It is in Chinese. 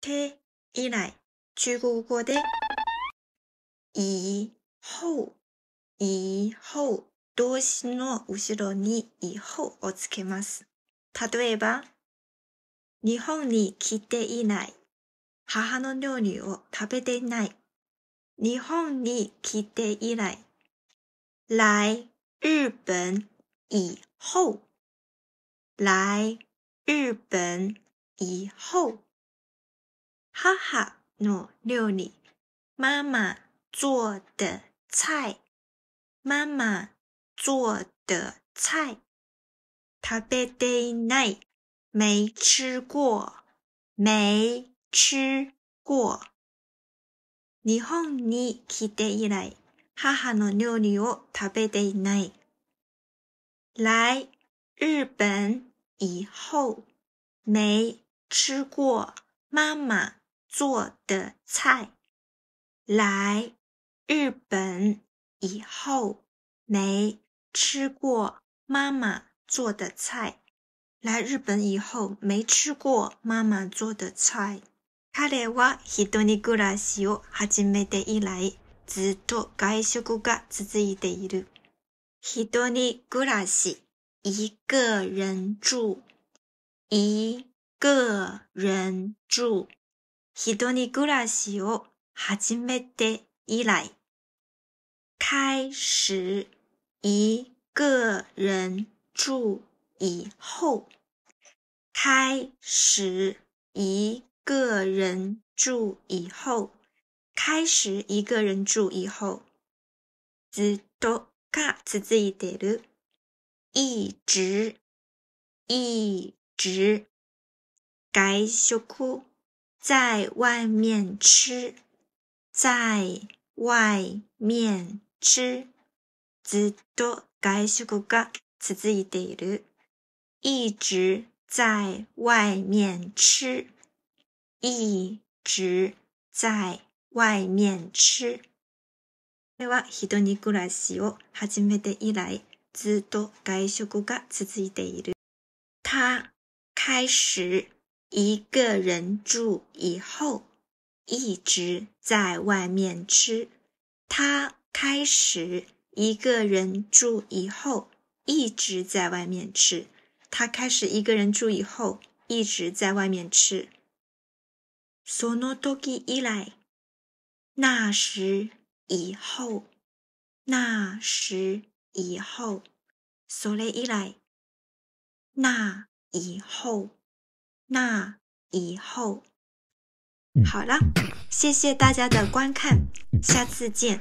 て以来、中国語で以後、以後、動詞の後ろに以後をつけます。例えば、日本に来ていない。母の料理を食べていない。日本に来て以来。来日本以后。来日本以后。哈哈，努力！妈妈做的菜，妈妈做的菜，食べてない。没吃过，没吃过。日本に来て以来、母の料理を食べていない。来日本以后，没吃过妈妈。做的菜，来日本以后没吃过妈妈做的菜。来日本以后没吃过妈妈做的菜。カレーは一人暮らしを始めて以来、ずっと外食が続いている。一人暮らし，一个人住，一个人住。从尼暮らしを始めて以来，开始一个人住以后，开始一个人住以后，开始一个人住以后，ずっとが続いてる，一直一直外食。在外面吃，在外面吃，ず多と外食が続い一得る。一直在外面吃，一直在外面吃。因为话，很多尼古拉西哦，哈今没一来，ず多と外食が続い一得一他开始。一个人住以后，一直在外面吃。他开始一个人住以后，一直在外面吃。他开始一个人住以后，一直在外面吃。索诺多吉以来，那时以后，那时以后，索雷以来，那以后。那以后好了，谢谢大家的观看，下次见。